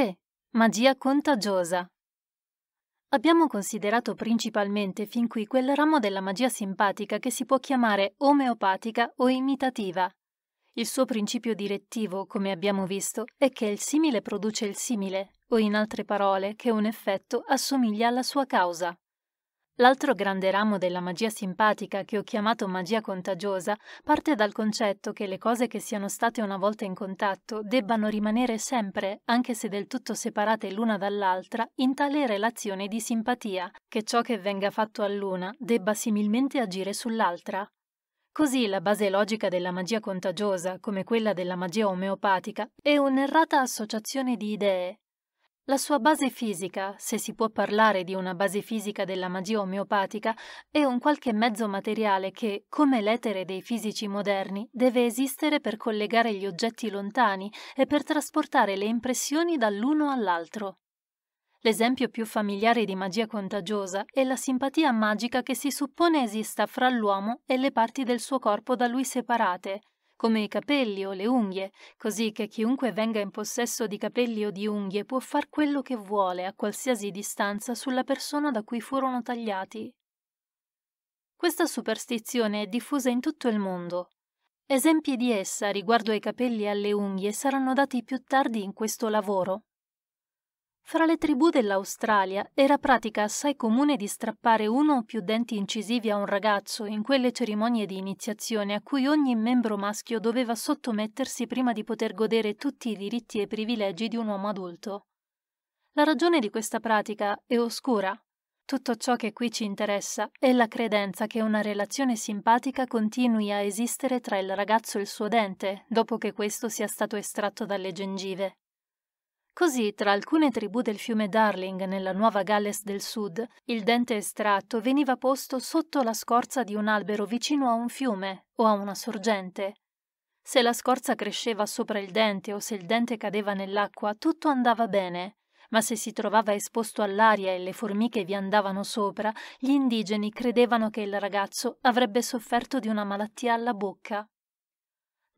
3. Magia contagiosa. Abbiamo considerato principalmente fin qui quel ramo della magia simpatica che si può chiamare omeopatica o imitativa. Il suo principio direttivo, come abbiamo visto, è che il simile produce il simile, o in altre parole che un effetto assomiglia alla sua causa. L'altro grande ramo della magia simpatica che ho chiamato magia contagiosa parte dal concetto che le cose che siano state una volta in contatto debbano rimanere sempre, anche se del tutto separate l'una dall'altra, in tale relazione di simpatia, che ciò che venga fatto all'una debba similmente agire sull'altra. Così la base logica della magia contagiosa, come quella della magia omeopatica, è un'errata associazione di idee, la sua base fisica, se si può parlare di una base fisica della magia omeopatica, è un qualche mezzo materiale che, come l'etere dei fisici moderni, deve esistere per collegare gli oggetti lontani e per trasportare le impressioni dall'uno all'altro. L'esempio più familiare di magia contagiosa è la simpatia magica che si suppone esista fra l'uomo e le parti del suo corpo da lui separate, come i capelli o le unghie, così che chiunque venga in possesso di capelli o di unghie può far quello che vuole a qualsiasi distanza sulla persona da cui furono tagliati. Questa superstizione è diffusa in tutto il mondo. Esempi di essa riguardo ai capelli e alle unghie saranno dati più tardi in questo lavoro. Fra le tribù dell'Australia era pratica assai comune di strappare uno o più denti incisivi a un ragazzo in quelle cerimonie di iniziazione a cui ogni membro maschio doveva sottomettersi prima di poter godere tutti i diritti e privilegi di un uomo adulto. La ragione di questa pratica è oscura. Tutto ciò che qui ci interessa è la credenza che una relazione simpatica continui a esistere tra il ragazzo e il suo dente, dopo che questo sia stato estratto dalle gengive. Così, tra alcune tribù del fiume Darling nella Nuova Galles del Sud, il dente estratto veniva posto sotto la scorza di un albero vicino a un fiume o a una sorgente. Se la scorza cresceva sopra il dente o se il dente cadeva nell'acqua, tutto andava bene, ma se si trovava esposto all'aria e le formiche vi andavano sopra, gli indigeni credevano che il ragazzo avrebbe sofferto di una malattia alla bocca.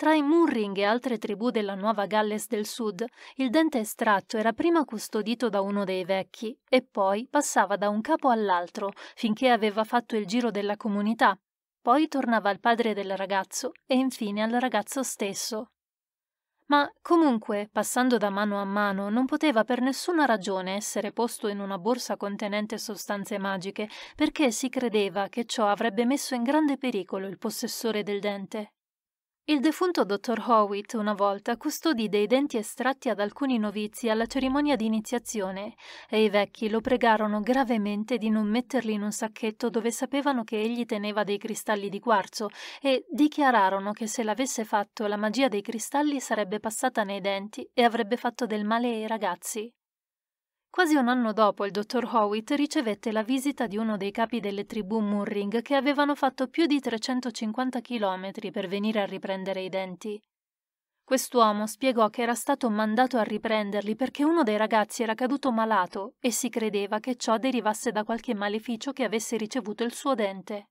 Tra i Murring e altre tribù della Nuova Galles del Sud, il dente estratto era prima custodito da uno dei vecchi e poi passava da un capo all'altro finché aveva fatto il giro della comunità. Poi tornava al padre del ragazzo e infine al ragazzo stesso. Ma comunque, passando da mano a mano, non poteva per nessuna ragione essere posto in una borsa contenente sostanze magiche, perché si credeva che ciò avrebbe messo in grande pericolo il possessore del dente il defunto dottor Howitt una volta custodì dei denti estratti ad alcuni novizi alla cerimonia di iniziazione e i vecchi lo pregarono gravemente di non metterli in un sacchetto dove sapevano che egli teneva dei cristalli di quarzo e dichiararono che se l'avesse fatto la magia dei cristalli sarebbe passata nei denti e avrebbe fatto del male ai ragazzi. Quasi un anno dopo il dottor Howitt ricevette la visita di uno dei capi delle tribù Murring che avevano fatto più di 350 chilometri per venire a riprendere i denti. Quest'uomo spiegò che era stato mandato a riprenderli perché uno dei ragazzi era caduto malato e si credeva che ciò derivasse da qualche maleficio che avesse ricevuto il suo dente.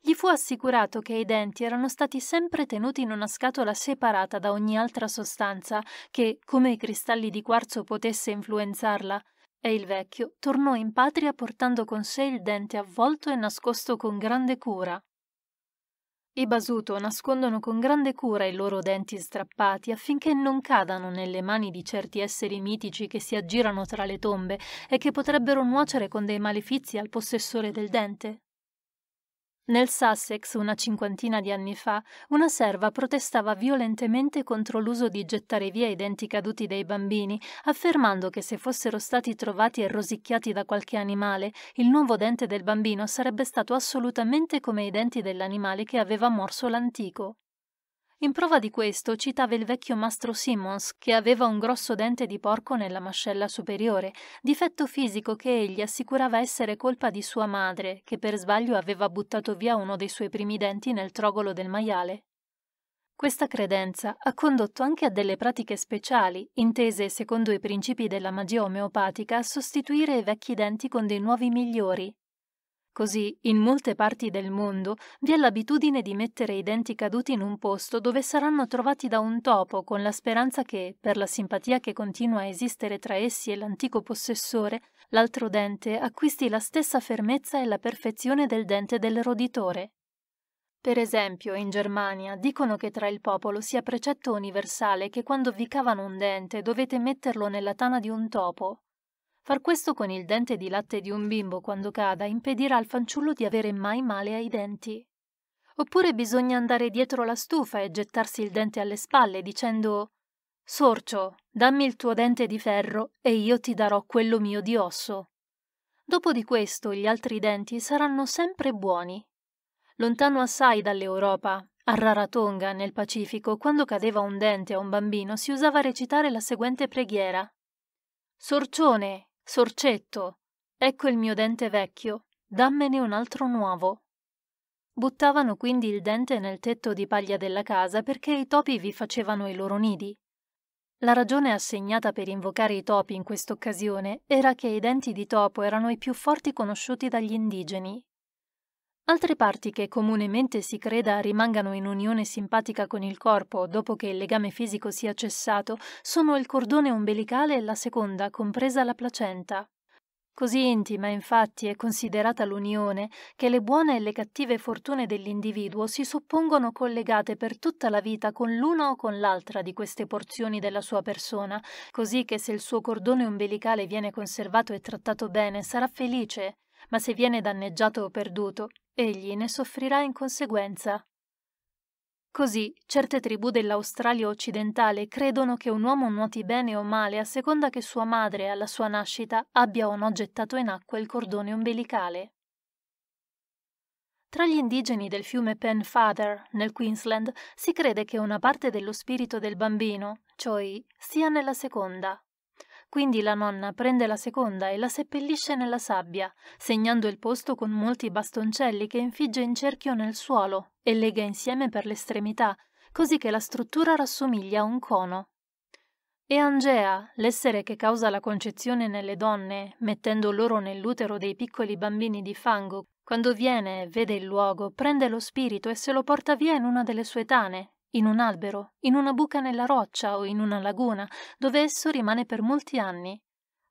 Gli fu assicurato che i denti erano stati sempre tenuti in una scatola separata da ogni altra sostanza che, come i cristalli di quarzo, potesse influenzarla, e il vecchio tornò in patria portando con sé il dente avvolto e nascosto con grande cura. I basuto nascondono con grande cura i loro denti strappati affinché non cadano nelle mani di certi esseri mitici che si aggirano tra le tombe e che potrebbero nuocere con dei malefizi al possessore del dente. Nel Sussex, una cinquantina di anni fa, una serva protestava violentemente contro l'uso di gettare via i denti caduti dei bambini, affermando che se fossero stati trovati e rosicchiati da qualche animale, il nuovo dente del bambino sarebbe stato assolutamente come i denti dell'animale che aveva morso l'antico. In prova di questo citava il vecchio mastro Simmons, che aveva un grosso dente di porco nella mascella superiore, difetto fisico che egli assicurava essere colpa di sua madre, che per sbaglio aveva buttato via uno dei suoi primi denti nel trogolo del maiale. Questa credenza ha condotto anche a delle pratiche speciali, intese, secondo i principi della magia omeopatica, a sostituire i vecchi denti con dei nuovi migliori, Così, in molte parti del mondo vi è l'abitudine di mettere i denti caduti in un posto dove saranno trovati da un topo con la speranza che, per la simpatia che continua a esistere tra essi e l'antico possessore, l'altro dente acquisti la stessa fermezza e la perfezione del dente del roditore. Per esempio, in Germania dicono che tra il popolo sia precetto universale che quando vi cavano un dente dovete metterlo nella tana di un topo, Far questo con il dente di latte di un bimbo quando cada impedirà al fanciullo di avere mai male ai denti. Oppure bisogna andare dietro la stufa e gettarsi il dente alle spalle dicendo Sorcio, dammi il tuo dente di ferro e io ti darò quello mio di osso. Dopo di questo gli altri denti saranno sempre buoni. Lontano assai dall'Europa, a Raratonga, nel Pacifico, quando cadeva un dente a un bambino si usava recitare la seguente preghiera. Sorcione, Sorcetto, ecco il mio dente vecchio, dammene un altro nuovo. Buttavano quindi il dente nel tetto di paglia della casa perché i topi vi facevano i loro nidi. La ragione assegnata per invocare i topi in quest'occasione era che i denti di topo erano i più forti conosciuti dagli indigeni Altre parti che comunemente si creda rimangano in unione simpatica con il corpo dopo che il legame fisico sia cessato sono il cordone umbilicale e la seconda, compresa la placenta. Così intima infatti è considerata l'unione che le buone e le cattive fortune dell'individuo si suppongono collegate per tutta la vita con l'una o con l'altra di queste porzioni della sua persona, così che se il suo cordone umbilicale viene conservato e trattato bene sarà felice, ma se viene danneggiato o perduto, egli ne soffrirà in conseguenza. Così certe tribù dell'Australia occidentale credono che un uomo nuoti bene o male a seconda che sua madre alla sua nascita abbia o no gettato in acqua il cordone ombelicale. Tra gli indigeni del fiume Penfather, nel Queensland, si crede che una parte dello spirito del bambino, cioè, sia nella seconda. Quindi la nonna prende la seconda e la seppellisce nella sabbia, segnando il posto con molti bastoncelli che infigge in cerchio nel suolo e lega insieme per l'estremità, così che la struttura rassomiglia a un cono. E Angea, l'essere che causa la concezione nelle donne, mettendo loro nell'utero dei piccoli bambini di fango, quando viene e vede il luogo, prende lo spirito e se lo porta via in una delle sue tane, in un albero, in una buca nella roccia o in una laguna, dove esso rimane per molti anni,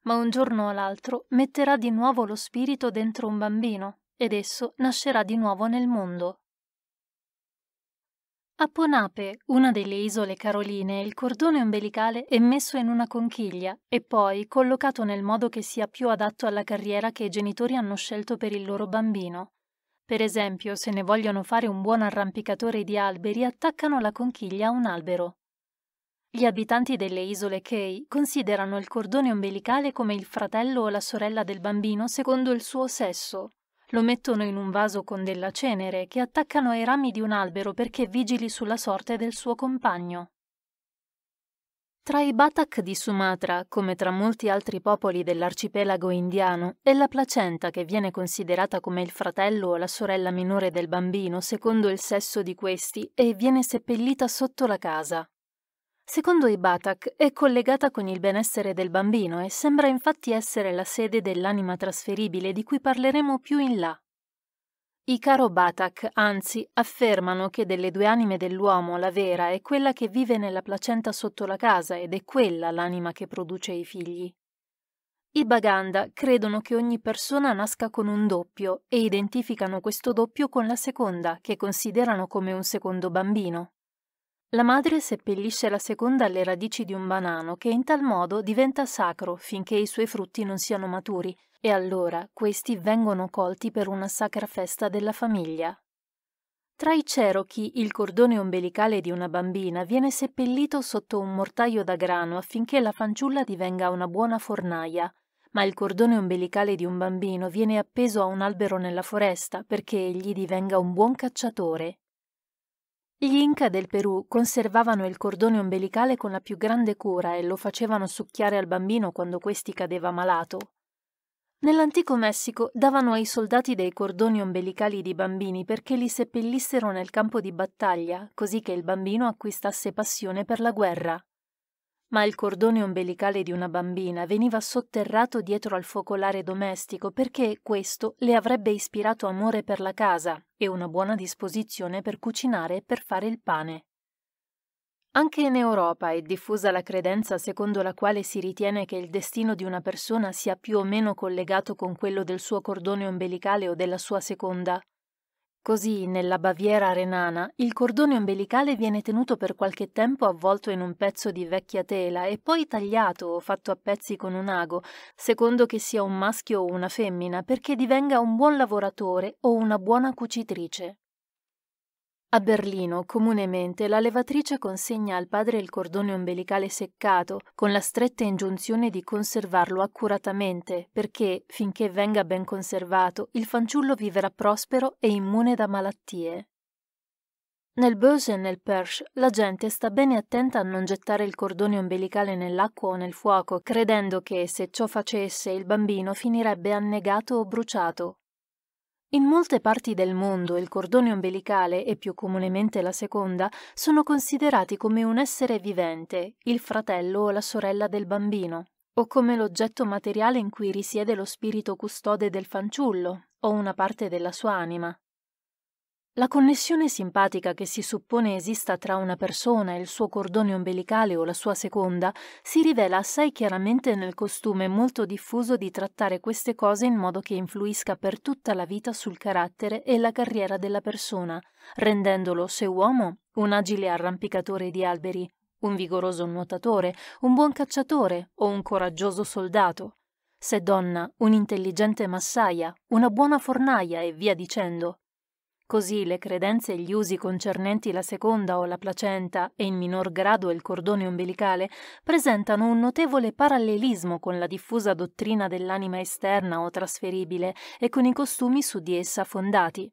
ma un giorno o l'altro metterà di nuovo lo spirito dentro un bambino ed esso nascerà di nuovo nel mondo. A Ponape, una delle isole Caroline, il cordone ombelicale è messo in una conchiglia e poi collocato nel modo che sia più adatto alla carriera che i genitori hanno scelto per il loro bambino. Per esempio, se ne vogliono fare un buon arrampicatore di alberi, attaccano la conchiglia a un albero. Gli abitanti delle isole Kei considerano il cordone ombelicale come il fratello o la sorella del bambino secondo il suo sesso. Lo mettono in un vaso con della cenere che attaccano ai rami di un albero perché vigili sulla sorte del suo compagno. Tra i Batak di Sumatra, come tra molti altri popoli dell'arcipelago indiano, è la placenta che viene considerata come il fratello o la sorella minore del bambino secondo il sesso di questi e viene seppellita sotto la casa. Secondo i Batak è collegata con il benessere del bambino e sembra infatti essere la sede dell'anima trasferibile di cui parleremo più in là. I caro Batak, anzi, affermano che delle due anime dell'uomo la vera è quella che vive nella placenta sotto la casa ed è quella l'anima che produce i figli. I Baganda credono che ogni persona nasca con un doppio e identificano questo doppio con la seconda, che considerano come un secondo bambino. La madre seppellisce la seconda alle radici di un banano che in tal modo diventa sacro finché i suoi frutti non siano maturi e allora questi vengono colti per una sacra festa della famiglia. Tra i Cherokee il cordone ombelicale di una bambina viene seppellito sotto un mortaio da grano affinché la fanciulla divenga una buona fornaia, ma il cordone ombelicale di un bambino viene appeso a un albero nella foresta perché egli divenga un buon cacciatore. Gli Inca del Perù conservavano il cordone ombelicale con la più grande cura e lo facevano succhiare al bambino quando questi cadeva malato. Nell'antico Messico davano ai soldati dei cordoni ombelicali di bambini perché li seppellissero nel campo di battaglia, così che il bambino acquistasse passione per la guerra. Ma il cordone ombelicale di una bambina veniva sotterrato dietro al focolare domestico perché questo le avrebbe ispirato amore per la casa e una buona disposizione per cucinare e per fare il pane. Anche in Europa è diffusa la credenza secondo la quale si ritiene che il destino di una persona sia più o meno collegato con quello del suo cordone ombelicale o della sua seconda. Così, nella Baviera renana, il cordone ombelicale viene tenuto per qualche tempo avvolto in un pezzo di vecchia tela e poi tagliato o fatto a pezzi con un ago, secondo che sia un maschio o una femmina, perché divenga un buon lavoratore o una buona cucitrice. A Berlino, comunemente, la levatrice consegna al padre il cordone ombelicale seccato, con la stretta ingiunzione di conservarlo accuratamente, perché, finché venga ben conservato, il fanciullo viverà prospero e immune da malattie. Nel Böse e nel Perche la gente sta bene attenta a non gettare il cordone ombelicale nell'acqua o nel fuoco, credendo che, se ciò facesse, il bambino finirebbe annegato o bruciato, in molte parti del mondo il cordone ombelicale e più comunemente la seconda sono considerati come un essere vivente, il fratello o la sorella del bambino, o come l'oggetto materiale in cui risiede lo spirito custode del fanciullo o una parte della sua anima. La connessione simpatica che si suppone esista tra una persona e il suo cordone ombelicale o la sua seconda si rivela assai chiaramente nel costume molto diffuso di trattare queste cose in modo che influisca per tutta la vita sul carattere e la carriera della persona, rendendolo, se uomo, un agile arrampicatore di alberi, un vigoroso nuotatore, un buon cacciatore o un coraggioso soldato, se donna, un'intelligente massaia, una buona fornaia e via dicendo. Così le credenze e gli usi concernenti la seconda o la placenta e in minor grado il cordone ombelicale presentano un notevole parallelismo con la diffusa dottrina dell'anima esterna o trasferibile e con i costumi su di essa fondati.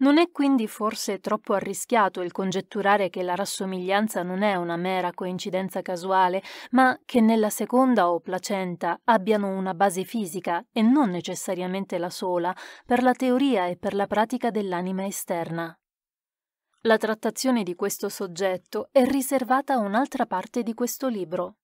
Non è quindi forse troppo arrischiato il congetturare che la rassomiglianza non è una mera coincidenza casuale, ma che nella seconda o placenta abbiano una base fisica e non necessariamente la sola per la teoria e per la pratica dell'anima esterna. La trattazione di questo soggetto è riservata a un'altra parte di questo libro.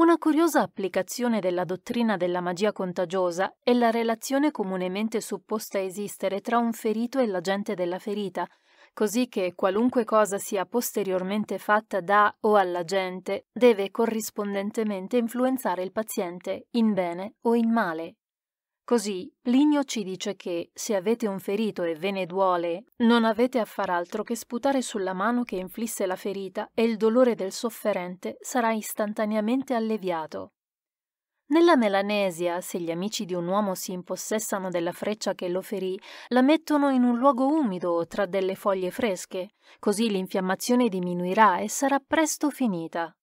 Una curiosa applicazione della dottrina della magia contagiosa è la relazione comunemente supposta esistere tra un ferito e l'agente della ferita, così che qualunque cosa sia posteriormente fatta da o all'agente deve corrispondentemente influenzare il paziente in bene o in male, Così Plinio ci dice che, se avete un ferito e ve ne duole, non avete a far altro che sputare sulla mano che inflisse la ferita e il dolore del sofferente sarà istantaneamente alleviato. Nella Melanesia, se gli amici di un uomo si impossessano della freccia che lo ferì, la mettono in un luogo umido o tra delle foglie fresche, così l'infiammazione diminuirà e sarà presto finita.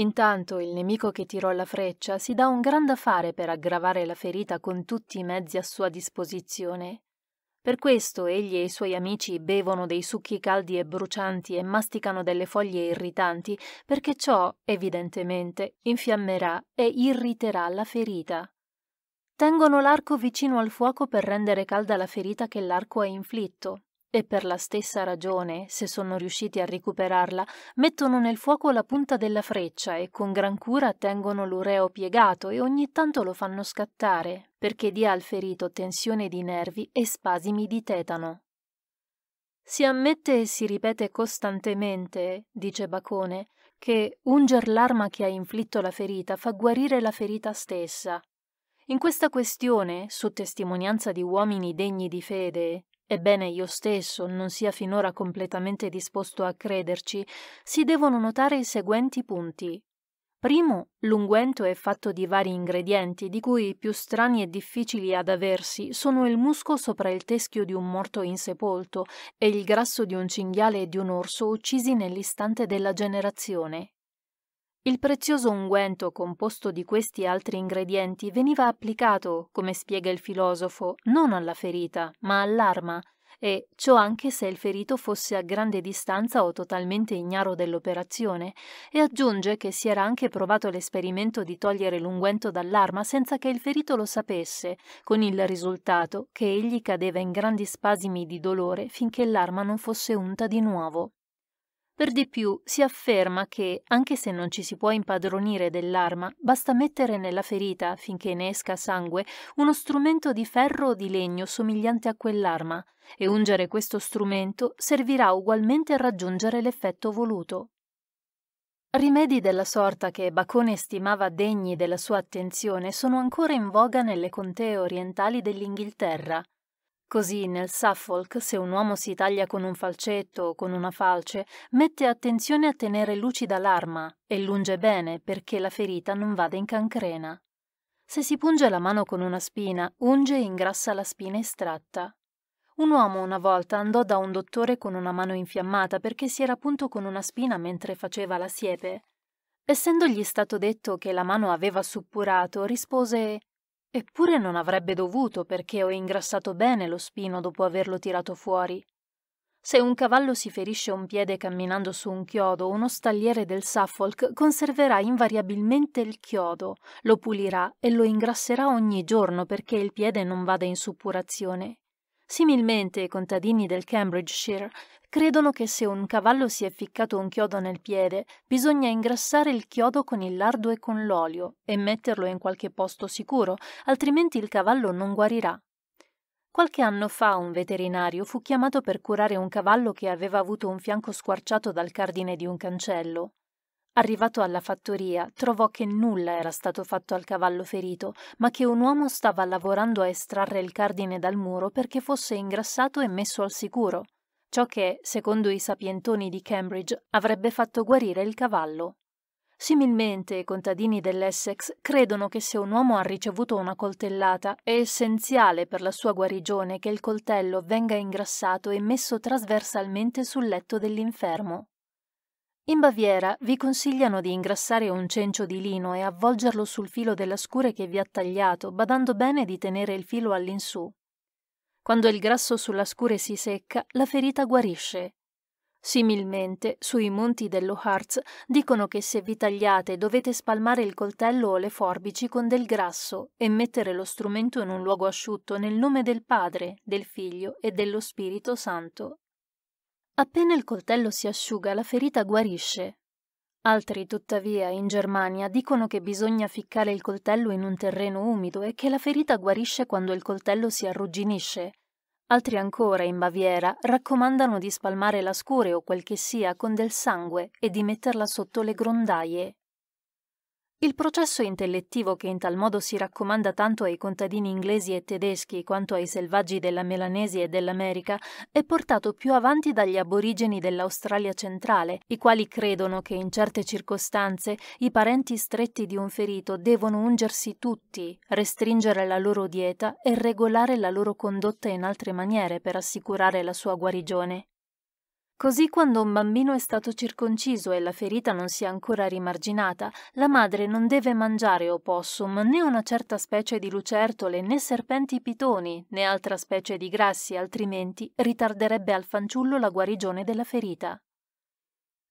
Intanto il nemico che tirò la freccia si dà un gran da fare per aggravare la ferita con tutti i mezzi a sua disposizione. Per questo egli e i suoi amici bevono dei succhi caldi e brucianti e masticano delle foglie irritanti, perché ciò, evidentemente, infiammerà e irriterà la ferita. Tengono l'arco vicino al fuoco per rendere calda la ferita che l'arco ha inflitto, e per la stessa ragione, se sono riusciti a recuperarla, mettono nel fuoco la punta della freccia e con gran cura tengono l'ureo piegato e ogni tanto lo fanno scattare, perché dia al ferito tensione di nervi e spasimi di tetano. Si ammette e si ripete costantemente, dice Bacone, che unger l'arma che ha inflitto la ferita fa guarire la ferita stessa. In questa questione, su testimonianza di uomini degni di fede, ebbene io stesso non sia finora completamente disposto a crederci, si devono notare i seguenti punti. Primo, l'unguento è fatto di vari ingredienti, di cui i più strani e difficili ad aversi sono il musco sopra il teschio di un morto insepolto e il grasso di un cinghiale e di un orso uccisi nell'istante della generazione. Il prezioso unguento composto di questi altri ingredienti veniva applicato, come spiega il filosofo, non alla ferita, ma all'arma, e ciò anche se il ferito fosse a grande distanza o totalmente ignaro dell'operazione, e aggiunge che si era anche provato l'esperimento di togliere l'unguento dall'arma senza che il ferito lo sapesse, con il risultato che egli cadeva in grandi spasimi di dolore finché l'arma non fosse unta di nuovo. Per di più si afferma che, anche se non ci si può impadronire dell'arma, basta mettere nella ferita, finché ne esca sangue, uno strumento di ferro o di legno somigliante a quell'arma, e ungere questo strumento servirà ugualmente a raggiungere l'effetto voluto. Rimedi della sorta che Bacone stimava degni della sua attenzione sono ancora in voga nelle contee orientali dell'Inghilterra, Così nel Suffolk, se un uomo si taglia con un falcetto o con una falce, mette attenzione a tenere lucida l'arma e lunge bene perché la ferita non vada in cancrena. Se si punge la mano con una spina, unge e ingrassa la spina estratta. Un uomo una volta andò da un dottore con una mano infiammata perché si era punto con una spina mentre faceva la siepe. Essendogli stato detto che la mano aveva suppurato, rispose Eppure non avrebbe dovuto perché ho ingrassato bene lo spino dopo averlo tirato fuori. Se un cavallo si ferisce un piede camminando su un chiodo, uno stagliere del Suffolk conserverà invariabilmente il chiodo, lo pulirà e lo ingrasserà ogni giorno perché il piede non vada in suppurazione. Similmente i contadini del Cambridgeshire credono che se un cavallo si è ficcato un chiodo nel piede, bisogna ingrassare il chiodo con il lardo e con l'olio e metterlo in qualche posto sicuro, altrimenti il cavallo non guarirà. Qualche anno fa un veterinario fu chiamato per curare un cavallo che aveva avuto un fianco squarciato dal cardine di un cancello. Arrivato alla fattoria, trovò che nulla era stato fatto al cavallo ferito, ma che un uomo stava lavorando a estrarre il cardine dal muro perché fosse ingrassato e messo al sicuro. Ciò che, secondo i sapientoni di Cambridge, avrebbe fatto guarire il cavallo. Similmente, i contadini dell'Essex credono che se un uomo ha ricevuto una coltellata è essenziale per la sua guarigione che il coltello venga ingrassato e messo trasversalmente sul letto dell'infermo. In Baviera vi consigliano di ingrassare un cencio di lino e avvolgerlo sul filo della scure che vi ha tagliato, badando bene di tenere il filo all'insù. Quando il grasso sulla scure si secca, la ferita guarisce. Similmente, sui monti dello Harz dicono che se vi tagliate dovete spalmare il coltello o le forbici con del grasso e mettere lo strumento in un luogo asciutto nel nome del Padre, del Figlio e dello Spirito Santo. Appena il coltello si asciuga la ferita guarisce. Altri, tuttavia, in Germania dicono che bisogna ficcare il coltello in un terreno umido e che la ferita guarisce quando il coltello si arrugginisce. Altri ancora, in Baviera, raccomandano di spalmare la scure o quel che sia con del sangue e di metterla sotto le grondaie. Il processo intellettivo che in tal modo si raccomanda tanto ai contadini inglesi e tedeschi quanto ai selvaggi della Melanesia e dell'America è portato più avanti dagli aborigeni dell'Australia centrale, i quali credono che in certe circostanze i parenti stretti di un ferito devono ungersi tutti, restringere la loro dieta e regolare la loro condotta in altre maniere per assicurare la sua guarigione. Così quando un bambino è stato circonciso e la ferita non si è ancora rimarginata, la madre non deve mangiare opossum né una certa specie di lucertole né serpenti pitoni né altra specie di grassi, altrimenti ritarderebbe al fanciullo la guarigione della ferita.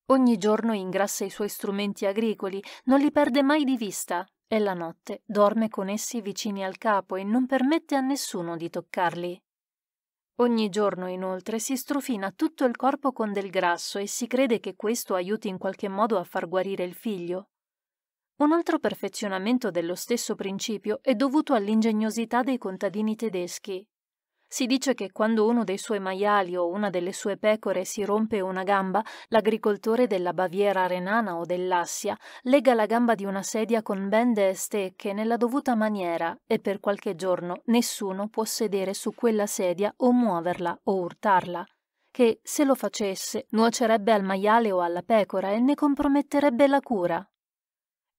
Ogni giorno ingrassa i suoi strumenti agricoli, non li perde mai di vista e la notte dorme con essi vicini al capo e non permette a nessuno di toccarli. Ogni giorno inoltre si strofina tutto il corpo con del grasso e si crede che questo aiuti in qualche modo a far guarire il figlio. Un altro perfezionamento dello stesso principio è dovuto all'ingegnosità dei contadini tedeschi, si dice che quando uno dei suoi maiali o una delle sue pecore si rompe una gamba, l'agricoltore della Baviera renana o dell'Assia lega la gamba di una sedia con bende e stecche nella dovuta maniera e per qualche giorno nessuno può sedere su quella sedia o muoverla o urtarla che, se lo facesse, nuocerebbe al maiale o alla pecora e ne comprometterebbe la cura,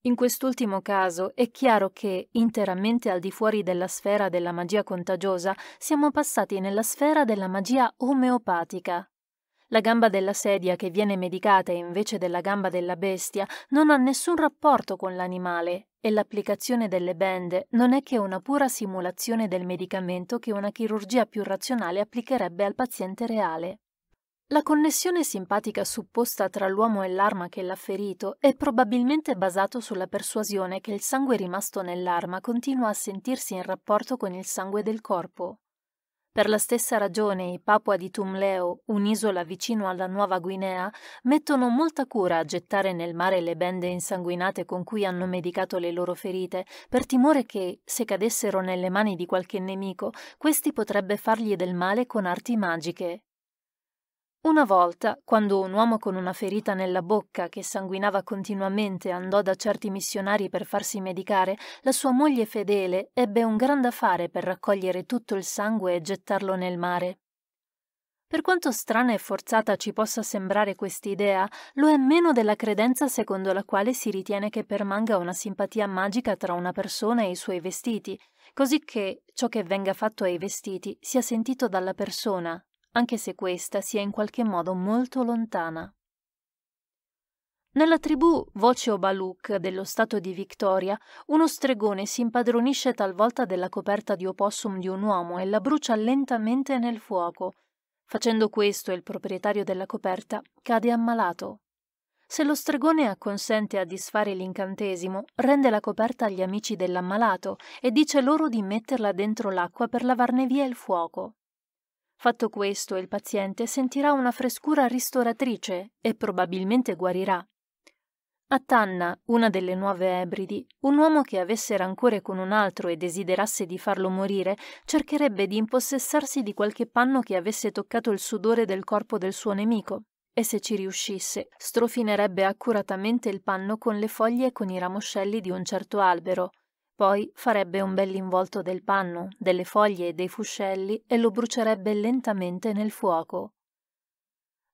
in quest'ultimo caso è chiaro che, interamente al di fuori della sfera della magia contagiosa, siamo passati nella sfera della magia omeopatica. La gamba della sedia che viene medicata invece della gamba della bestia non ha nessun rapporto con l'animale e l'applicazione delle bende non è che una pura simulazione del medicamento che una chirurgia più razionale applicherebbe al paziente reale. La connessione simpatica supposta tra l'uomo e l'arma che l'ha ferito è probabilmente basata sulla persuasione che il sangue rimasto nell'arma continua a sentirsi in rapporto con il sangue del corpo. Per la stessa ragione i Papua di Tumleo, un'isola vicino alla Nuova Guinea, mettono molta cura a gettare nel mare le bende insanguinate con cui hanno medicato le loro ferite, per timore che, se cadessero nelle mani di qualche nemico, questi potrebbe fargli del male con arti magiche, una volta, quando un uomo con una ferita nella bocca che sanguinava continuamente andò da certi missionari per farsi medicare, la sua moglie fedele ebbe un gran da fare per raccogliere tutto il sangue e gettarlo nel mare. Per quanto strana e forzata ci possa sembrare quest'idea, lo è meno della credenza secondo la quale si ritiene che permanga una simpatia magica tra una persona e i suoi vestiti, così che ciò che venga fatto ai vestiti sia sentito dalla persona, anche se questa sia in qualche modo molto lontana. Nella tribù Voce Baluk dello stato di Victoria, uno stregone si impadronisce talvolta della coperta di opossum di un uomo e la brucia lentamente nel fuoco. Facendo questo, il proprietario della coperta cade ammalato. Se lo stregone acconsente a disfare l'incantesimo, rende la coperta agli amici dell'ammalato e dice loro di metterla dentro l'acqua per lavarne via il fuoco. Fatto questo, il paziente sentirà una frescura ristoratrice e probabilmente guarirà. A Tanna, una delle nuove ebridi, un uomo che avesse rancore con un altro e desiderasse di farlo morire, cercherebbe di impossessarsi di qualche panno che avesse toccato il sudore del corpo del suo nemico, e se ci riuscisse, strofinerebbe accuratamente il panno con le foglie e con i ramoscelli di un certo albero, poi farebbe un bell'involto del panno, delle foglie e dei fuscelli e lo brucierebbe lentamente nel fuoco.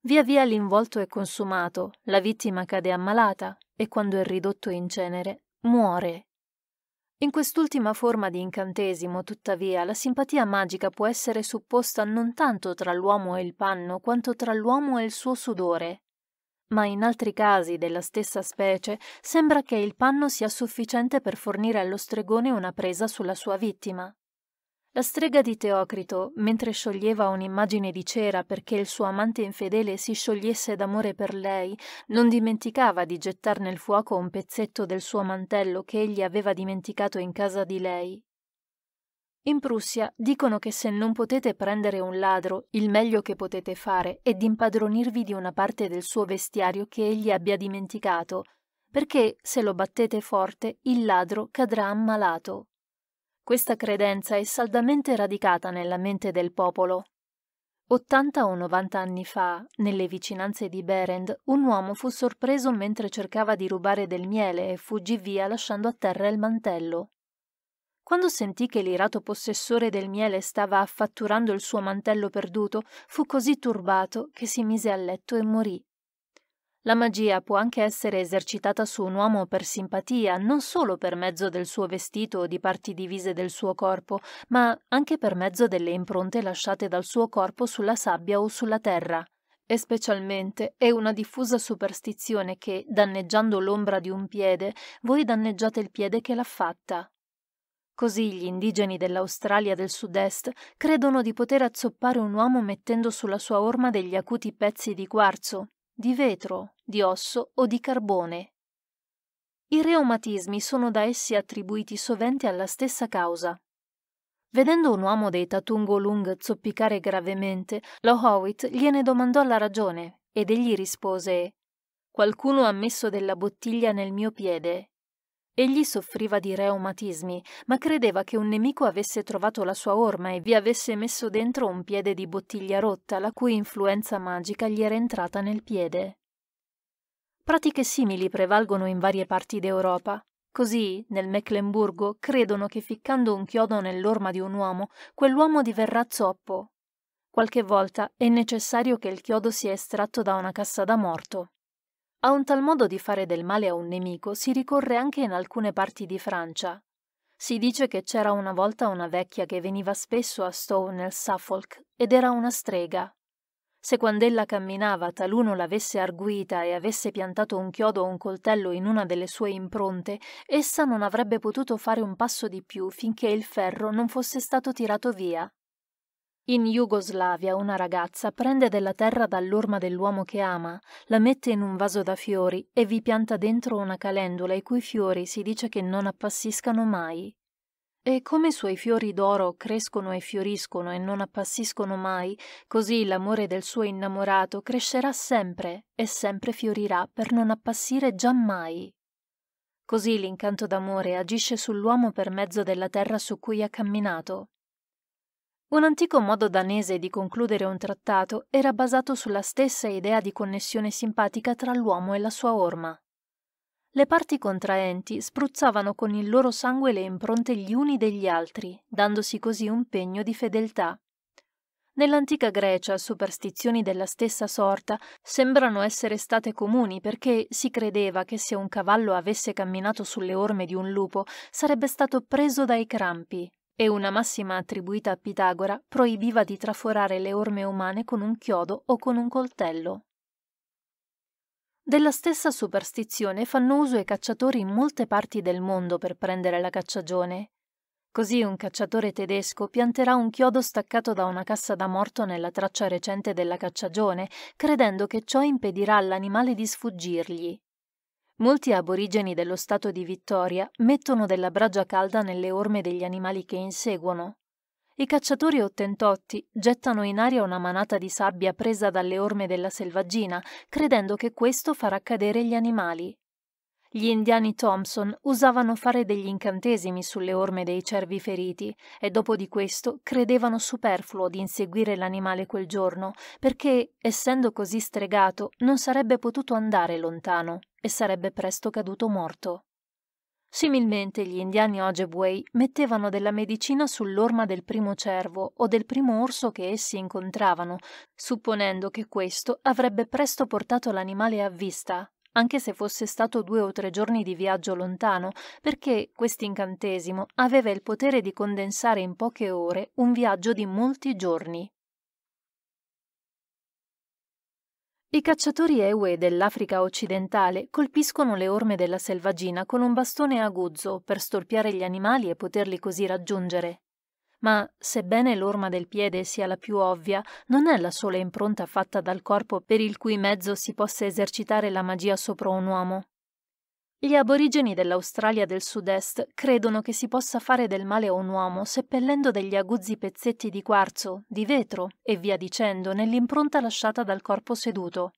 Via via l'involto è consumato, la vittima cade ammalata e quando è ridotto in cenere muore. In quest'ultima forma di incantesimo, tuttavia, la simpatia magica può essere supposta non tanto tra l'uomo e il panno quanto tra l'uomo e il suo sudore ma in altri casi della stessa specie sembra che il panno sia sufficiente per fornire allo stregone una presa sulla sua vittima. La strega di Teocrito, mentre scioglieva un'immagine di cera perché il suo amante infedele si sciogliesse d'amore per lei, non dimenticava di gettar nel fuoco un pezzetto del suo mantello che egli aveva dimenticato in casa di lei in Prussia dicono che se non potete prendere un ladro, il meglio che potete fare è di impadronirvi di una parte del suo vestiario che egli abbia dimenticato, perché se lo battete forte il ladro cadrà ammalato. Questa credenza è saldamente radicata nella mente del popolo. 80 o 90 anni fa, nelle vicinanze di Berend, un uomo fu sorpreso mentre cercava di rubare del miele e fuggì via lasciando a terra il mantello. Quando sentì che l'irato possessore del miele stava affatturando il suo mantello perduto, fu così turbato che si mise a letto e morì. La magia può anche essere esercitata su un uomo per simpatia, non solo per mezzo del suo vestito o di parti divise del suo corpo, ma anche per mezzo delle impronte lasciate dal suo corpo sulla sabbia o sulla terra. E specialmente è una diffusa superstizione che, danneggiando l'ombra di un piede, voi danneggiate il piede che l'ha fatta. Così gli indigeni dell'Australia del sud-est credono di poter azzoppare un uomo mettendo sulla sua orma degli acuti pezzi di quarzo, di vetro, di osso o di carbone. I reumatismi sono da essi attribuiti sovente alla stessa causa. Vedendo un uomo dei Tatungo Lung zoppicare gravemente, lo Howitt gliene domandò la ragione ed egli rispose Qualcuno ha messo della bottiglia nel mio piede Egli soffriva di reumatismi, ma credeva che un nemico avesse trovato la sua orma e vi avesse messo dentro un piede di bottiglia rotta, la cui influenza magica gli era entrata nel piede. Pratiche simili prevalgono in varie parti d'Europa. Così, nel Mecklenburgo, credono che ficcando un chiodo nell'orma di un uomo, quell'uomo diverrà zoppo. Qualche volta è necessario che il chiodo sia estratto da una cassa da morto. A un tal modo di fare del male a un nemico si ricorre anche in alcune parti di Francia. Si dice che c'era una volta una vecchia che veniva spesso a Stowe nel Suffolk ed era una strega. Se quando ella camminava taluno l'avesse arguita e avesse piantato un chiodo o un coltello in una delle sue impronte, essa non avrebbe potuto fare un passo di più finché il ferro non fosse stato tirato via. In Jugoslavia una ragazza prende della terra dall'orma dell'uomo che ama, la mette in un vaso da fiori e vi pianta dentro una calendula i cui fiori si dice che non appassiscano mai. E come i suoi fiori d'oro crescono e fioriscono e non appassiscono mai, così l'amore del suo innamorato crescerà sempre e sempre fiorirà per non appassire giammai. Così l'incanto d'amore agisce sull'uomo per mezzo della terra su cui ha camminato, un antico modo danese di concludere un trattato era basato sulla stessa idea di connessione simpatica tra l'uomo e la sua orma. Le parti contraenti spruzzavano con il loro sangue le impronte gli uni degli altri, dandosi così un pegno di fedeltà. Nell'antica Grecia superstizioni della stessa sorta sembrano essere state comuni perché si credeva che se un cavallo avesse camminato sulle orme di un lupo sarebbe stato preso dai crampi, e una massima attribuita a Pitagora proibiva di traforare le orme umane con un chiodo o con un coltello. Della stessa superstizione fanno uso i cacciatori in molte parti del mondo per prendere la cacciagione. Così un cacciatore tedesco pianterà un chiodo staccato da una cassa da morto nella traccia recente della cacciagione, credendo che ciò impedirà all'animale di sfuggirgli Molti aborigeni dello stato di Vittoria mettono della bragia calda nelle orme degli animali che inseguono. I cacciatori ottentotti gettano in aria una manata di sabbia presa dalle orme della selvaggina, credendo che questo farà cadere gli animali. Gli indiani Thompson usavano fare degli incantesimi sulle orme dei cervi feriti e dopo di questo credevano superfluo di inseguire l'animale quel giorno, perché, essendo così stregato, non sarebbe potuto andare lontano e sarebbe presto caduto morto. Similmente gli indiani Ojibway mettevano della medicina sull'orma del primo cervo o del primo orso che essi incontravano, supponendo che questo avrebbe presto portato l'animale a vista, anche se fosse stato due o tre giorni di viaggio lontano, perché quest'incantesimo aveva il potere di condensare in poche ore un viaggio di molti giorni. I cacciatori Ewe dell'Africa occidentale colpiscono le orme della selvaggina con un bastone aguzzo per storpiare gli animali e poterli così raggiungere. Ma sebbene l'orma del piede sia la più ovvia, non è la sola impronta fatta dal corpo per il cui mezzo si possa esercitare la magia sopra un uomo. Gli aborigeni dell'Australia del sud-est credono che si possa fare del male a un uomo seppellendo degli aguzzi pezzetti di quarzo, di vetro e via dicendo nell'impronta lasciata dal corpo seduto.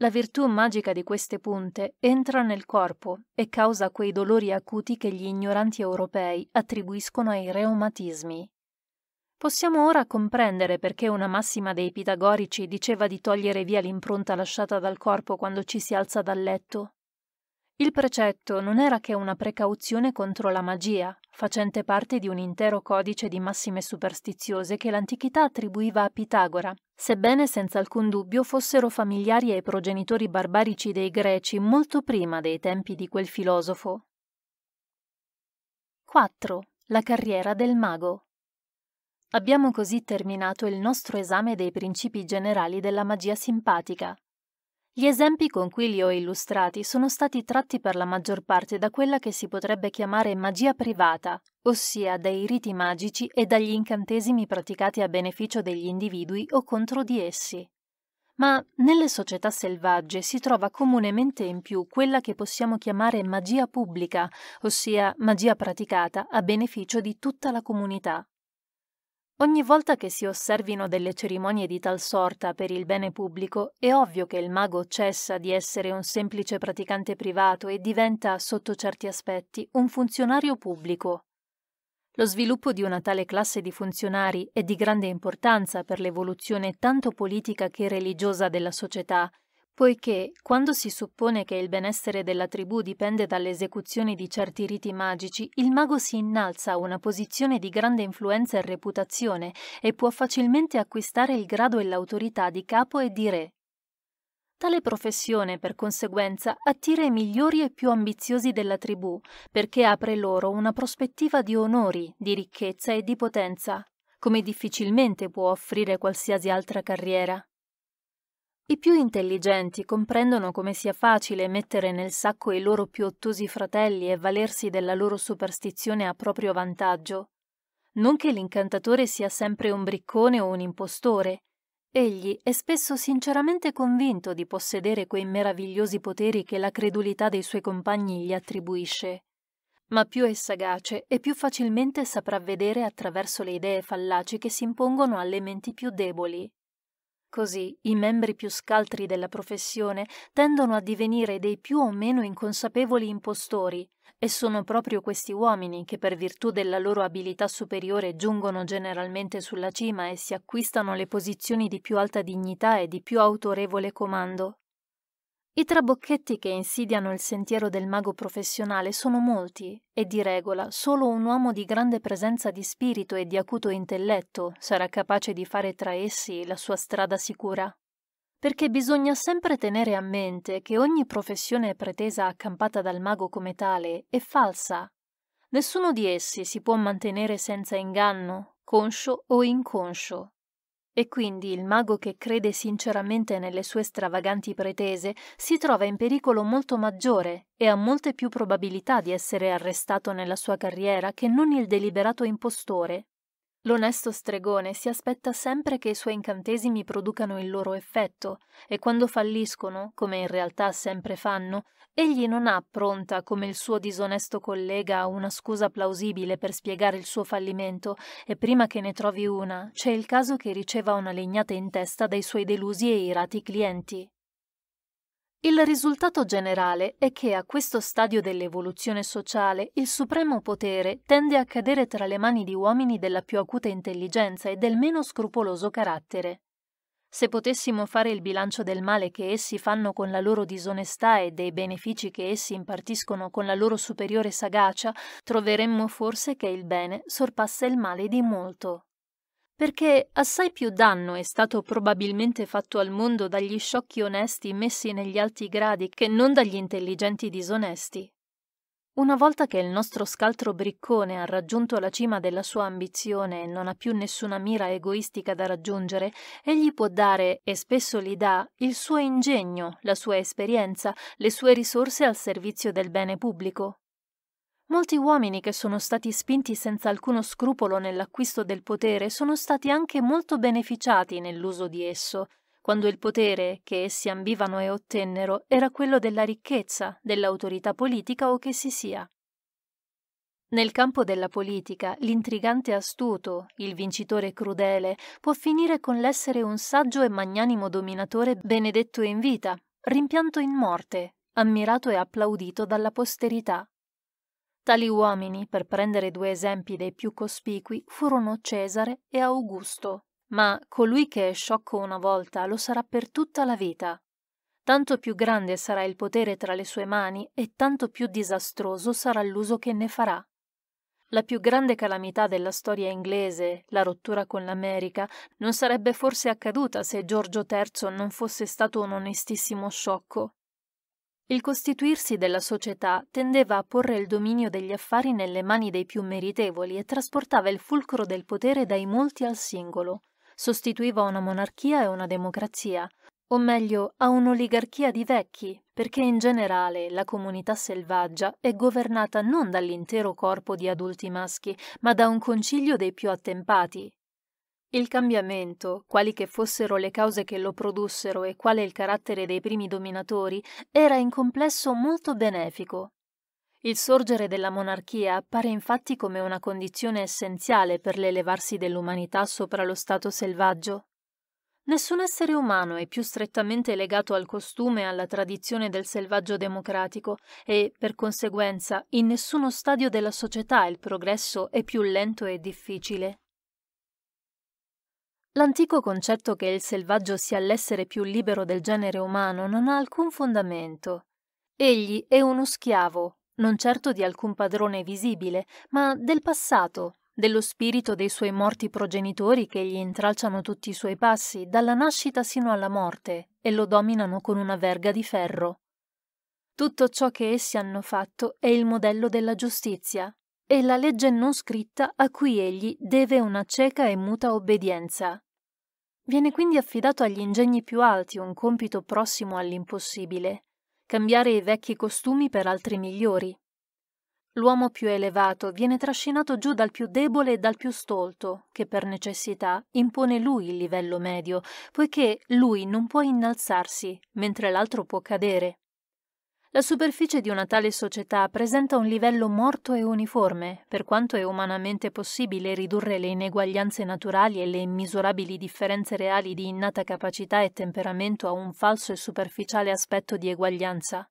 La virtù magica di queste punte entra nel corpo e causa quei dolori acuti che gli ignoranti europei attribuiscono ai reumatismi. Possiamo ora comprendere perché una massima dei pitagorici diceva di togliere via l'impronta lasciata dal corpo quando ci si alza dal letto. Il precetto non era che una precauzione contro la magia, facente parte di un intero codice di massime superstiziose che l'antichità attribuiva a Pitagora, sebbene senza alcun dubbio fossero familiari ai progenitori barbarici dei greci molto prima dei tempi di quel filosofo. 4. La carriera del mago. Abbiamo così terminato il nostro esame dei principi generali della magia simpatica, gli esempi con cui li ho illustrati sono stati tratti per la maggior parte da quella che si potrebbe chiamare magia privata, ossia dai riti magici e dagli incantesimi praticati a beneficio degli individui o contro di essi. Ma nelle società selvagge si trova comunemente in più quella che possiamo chiamare magia pubblica, ossia magia praticata a beneficio di tutta la comunità. Ogni volta che si osservino delle cerimonie di tal sorta per il bene pubblico, è ovvio che il mago cessa di essere un semplice praticante privato e diventa, sotto certi aspetti, un funzionario pubblico. Lo sviluppo di una tale classe di funzionari è di grande importanza per l'evoluzione tanto politica che religiosa della società poiché quando si suppone che il benessere della tribù dipende dall'esecuzione di certi riti magici, il mago si innalza a una posizione di grande influenza e reputazione e può facilmente acquistare il grado e l'autorità di capo e di re. Tale professione, per conseguenza, attira i migliori e più ambiziosi della tribù, perché apre loro una prospettiva di onori, di ricchezza e di potenza, come difficilmente può offrire qualsiasi altra carriera. I più intelligenti comprendono come sia facile mettere nel sacco i loro più ottusi fratelli e valersi della loro superstizione a proprio vantaggio. Non che l'incantatore sia sempre un briccone o un impostore. Egli è spesso sinceramente convinto di possedere quei meravigliosi poteri che la credulità dei suoi compagni gli attribuisce. Ma più è sagace e più facilmente saprà vedere attraverso le idee fallaci che si impongono alle menti più deboli Così i membri più scaltri della professione tendono a divenire dei più o meno inconsapevoli impostori, e sono proprio questi uomini che per virtù della loro abilità superiore giungono generalmente sulla cima e si acquistano le posizioni di più alta dignità e di più autorevole comando. I trabocchetti che insidiano il sentiero del mago professionale sono molti e di regola solo un uomo di grande presenza di spirito e di acuto intelletto sarà capace di fare tra essi la sua strada sicura. Perché bisogna sempre tenere a mente che ogni professione pretesa accampata dal mago come tale è falsa. Nessuno di essi si può mantenere senza inganno, conscio o inconscio. E quindi il mago che crede sinceramente nelle sue stravaganti pretese si trova in pericolo molto maggiore e ha molte più probabilità di essere arrestato nella sua carriera che non il deliberato impostore L'onesto stregone si aspetta sempre che i suoi incantesimi producano il loro effetto e quando falliscono, come in realtà sempre fanno, egli non ha pronta, come il suo disonesto collega, una scusa plausibile per spiegare il suo fallimento e prima che ne trovi una c'è il caso che riceva una legnata in testa dai suoi delusi e irati clienti. Il risultato generale è che a questo stadio dell'evoluzione sociale il supremo potere tende a cadere tra le mani di uomini della più acuta intelligenza e del meno scrupoloso carattere. Se potessimo fare il bilancio del male che essi fanno con la loro disonestà e dei benefici che essi impartiscono con la loro superiore sagacia, troveremmo forse che il bene sorpassa il male di molto perché assai più danno è stato probabilmente fatto al mondo dagli sciocchi onesti messi negli alti gradi che non dagli intelligenti disonesti. Una volta che il nostro scaltro briccone ha raggiunto la cima della sua ambizione e non ha più nessuna mira egoistica da raggiungere, egli può dare, e spesso li dà, il suo ingegno, la sua esperienza, le sue risorse al servizio del bene pubblico, Molti uomini che sono stati spinti senza alcuno scrupolo nell'acquisto del potere sono stati anche molto beneficiati nell'uso di esso, quando il potere che essi ambivano e ottennero era quello della ricchezza, dell'autorità politica o che si sia. Nel campo della politica, l'intrigante astuto, il vincitore crudele, può finire con l'essere un saggio e magnanimo dominatore benedetto in vita, rimpianto in morte, ammirato e applaudito dalla posterità. Tali uomini, per prendere due esempi dei più cospicui, furono Cesare e Augusto, ma colui che è sciocco una volta lo sarà per tutta la vita. Tanto più grande sarà il potere tra le sue mani e tanto più disastroso sarà l'uso che ne farà. La più grande calamità della storia inglese, la rottura con l'America, non sarebbe forse accaduta se Giorgio III non fosse stato un onestissimo sciocco. Il costituirsi della società tendeva a porre il dominio degli affari nelle mani dei più meritevoli e trasportava il fulcro del potere dai molti al singolo, sostituiva una monarchia e una democrazia, o meglio a un'oligarchia di vecchi, perché in generale la comunità selvaggia è governata non dall'intero corpo di adulti maschi, ma da un concilio dei più attempati, il cambiamento, quali che fossero le cause che lo produssero e quale il carattere dei primi dominatori, era in complesso molto benefico. Il sorgere della monarchia appare infatti come una condizione essenziale per l'elevarsi dell'umanità sopra lo stato selvaggio. Nessun essere umano è più strettamente legato al costume e alla tradizione del selvaggio democratico e, per conseguenza, in nessuno stadio della società il progresso è più lento e difficile. L'antico concetto che il selvaggio sia l'essere più libero del genere umano non ha alcun fondamento. Egli è uno schiavo, non certo di alcun padrone visibile, ma del passato, dello spirito dei suoi morti progenitori che gli intralciano tutti i suoi passi, dalla nascita sino alla morte, e lo dominano con una verga di ferro. Tutto ciò che essi hanno fatto è il modello della giustizia, e la legge non scritta a cui egli deve una cieca e muta obbedienza. Viene quindi affidato agli ingegni più alti un compito prossimo all'impossibile, cambiare i vecchi costumi per altri migliori. L'uomo più elevato viene trascinato giù dal più debole e dal più stolto, che per necessità impone lui il livello medio, poiché lui non può innalzarsi, mentre l'altro può cadere. La superficie di una tale società presenta un livello morto e uniforme, per quanto è umanamente possibile ridurre le ineguaglianze naturali e le immisurabili differenze reali di innata capacità e temperamento a un falso e superficiale aspetto di eguaglianza.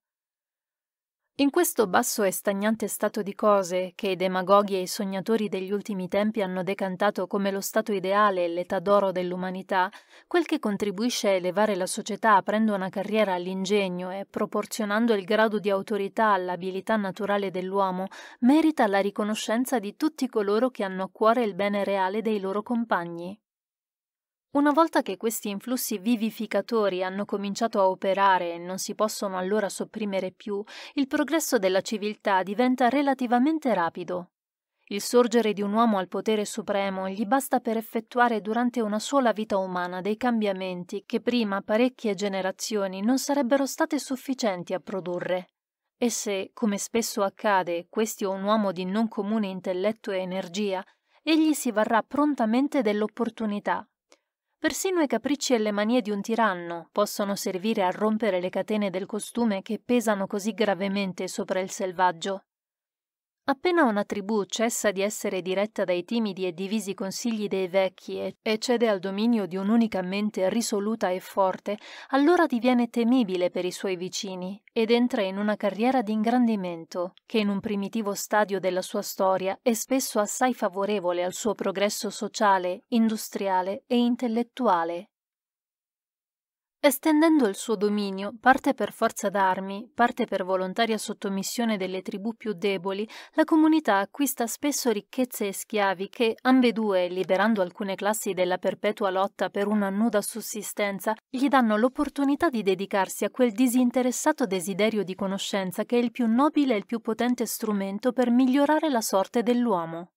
In questo basso e stagnante stato di cose, che i demagoghi e i sognatori degli ultimi tempi hanno decantato come lo stato ideale e l'età d'oro dell'umanità, quel che contribuisce a elevare la società aprendo una carriera all'ingegno e proporzionando il grado di autorità all'abilità naturale dell'uomo, merita la riconoscenza di tutti coloro che hanno a cuore il bene reale dei loro compagni. Una volta che questi influssi vivificatori hanno cominciato a operare e non si possono allora sopprimere più, il progresso della civiltà diventa relativamente rapido. Il sorgere di un uomo al potere supremo gli basta per effettuare durante una sola vita umana dei cambiamenti che prima parecchie generazioni non sarebbero state sufficienti a produrre. E se, come spesso accade, questi è un uomo di non comune intelletto e energia, egli si varrà prontamente dell'opportunità Persino i capricci e le manie di un tiranno possono servire a rompere le catene del costume che pesano così gravemente sopra il selvaggio. Appena una tribù cessa di essere diretta dai timidi e divisi consigli dei vecchi e cede al dominio di un'unica mente risoluta e forte, allora diviene temibile per i suoi vicini ed entra in una carriera di ingrandimento, che in un primitivo stadio della sua storia è spesso assai favorevole al suo progresso sociale, industriale e intellettuale. Estendendo il suo dominio, parte per forza d'armi, parte per volontaria sottomissione delle tribù più deboli, la comunità acquista spesso ricchezze e schiavi che, ambedue, liberando alcune classi della perpetua lotta per una nuda sussistenza, gli danno l'opportunità di dedicarsi a quel disinteressato desiderio di conoscenza che è il più nobile e il più potente strumento per migliorare la sorte dell'uomo.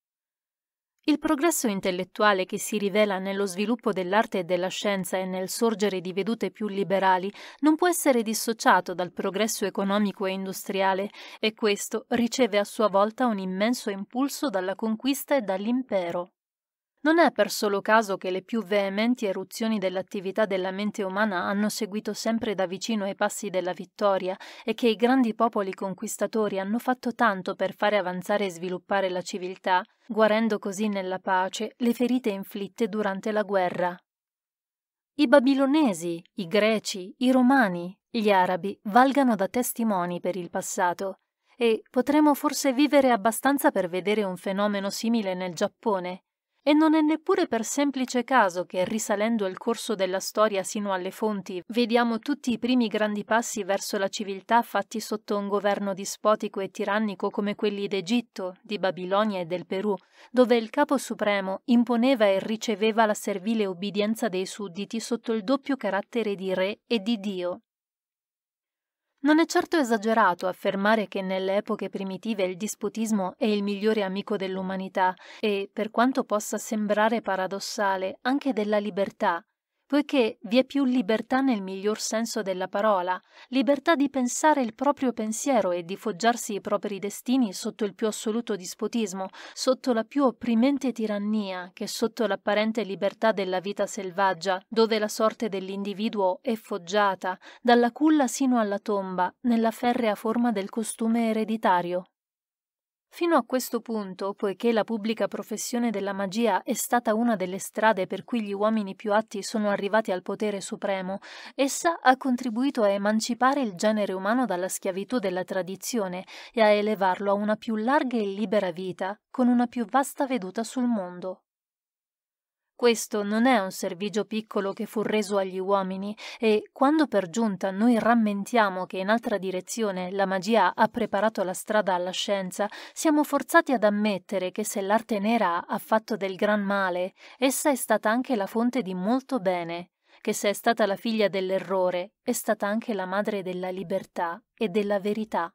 Il progresso intellettuale che si rivela nello sviluppo dell'arte e della scienza e nel sorgere di vedute più liberali non può essere dissociato dal progresso economico e industriale e questo riceve a sua volta un immenso impulso dalla conquista e dall'impero. Non è per solo caso che le più veementi eruzioni dell'attività della mente umana hanno seguito sempre da vicino i passi della vittoria e che i grandi popoli conquistatori hanno fatto tanto per fare avanzare e sviluppare la civiltà, guarendo così nella pace le ferite inflitte durante la guerra. I babilonesi, i greci, i romani, gli arabi valgano da testimoni per il passato e potremmo forse vivere abbastanza per vedere un fenomeno simile nel Giappone e non è neppure per semplice caso che, risalendo il corso della storia sino alle fonti, vediamo tutti i primi grandi passi verso la civiltà fatti sotto un governo dispotico e tirannico come quelli d'Egitto, di Babilonia e del Perù, dove il capo supremo imponeva e riceveva la servile obbedienza dei sudditi sotto il doppio carattere di re e di dio, non è certo esagerato affermare che nelle epoche primitive il disputismo è il migliore amico dell'umanità e, per quanto possa sembrare paradossale, anche della libertà, poiché vi è più libertà nel miglior senso della parola, libertà di pensare il proprio pensiero e di foggiarsi i propri destini sotto il più assoluto dispotismo, sotto la più opprimente tirannia, che sotto l'apparente libertà della vita selvaggia, dove la sorte dell'individuo è foggiata, dalla culla sino alla tomba, nella ferrea forma del costume ereditario. Fino a questo punto, poiché la pubblica professione della magia è stata una delle strade per cui gli uomini più atti sono arrivati al potere supremo, essa ha contribuito a emancipare il genere umano dalla schiavitù della tradizione e a elevarlo a una più larga e libera vita, con una più vasta veduta sul mondo. Questo non è un servigio piccolo che fu reso agli uomini e, quando per giunta noi rammentiamo che in altra direzione la magia ha preparato la strada alla scienza, siamo forzati ad ammettere che se l'arte nera ha fatto del gran male, essa è stata anche la fonte di molto bene, che se è stata la figlia dell'errore, è stata anche la madre della libertà e della verità.